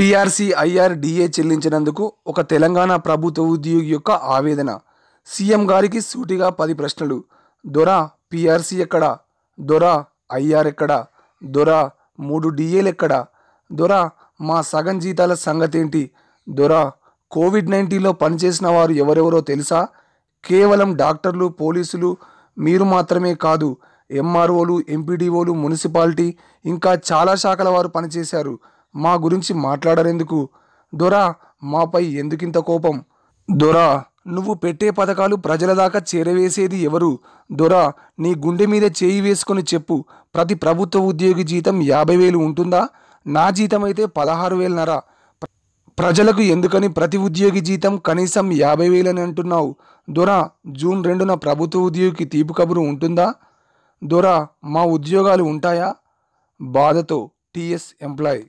IR DA చెల్లించినందుకు ఒక తెలంగాణ ప్రభుత్వ ఉద్యోగి యొక్క ఆవేదన సీఎం గారికి సూటిగా పది ప్రశ్నలు దొరా పిఆర్సీ ఎక్కడ దొరా ఐఆర్ ఎక్కడ దొరా మూడు డిఏలు ఎక్కడ దొరా మా సగం జీతాల సంగతేంటి దొరా కోవిడ్ నైన్టీన్లో పనిచేసిన వారు ఎవరెవరో తెలుసా కేవలం డాక్టర్లు పోలీసులు మీరు మాత్రమే కాదు ఎంఆర్ఓలు ఎంపీడీఓలు మున్సిపాలిటీ ఇంకా చాలా శాఖల వారు పనిచేశారు మా గురించి మాట్లాడరెందుకు దొరా మాపై ఎందుకింత కోపం దొరా నువ్వు పెట్టే పథకాలు ప్రజల దాకా చేరవేసేది ఎవరు దొరా నీ గుండె మీద చేయి వేసుకొని చెప్పు ప్రతి ప్రభుత్వ ఉద్యోగి జీతం యాభై వేలు ఉంటుందా నా జీతం అయితే పదహారు వేలనరా ప్రజలకు ఎందుకని ప్రతి ఉద్యోగి జీతం కనీసం యాభై వేలని అంటున్నావు దొరా జూన్ రెండున ప్రభుత్వ ఉద్యోగికి తీపి కబురు ఉంటుందా దొరా మా ఉద్యోగాలు ఉంటాయా బాధతో టీఎస్ ఎంప్లాయ్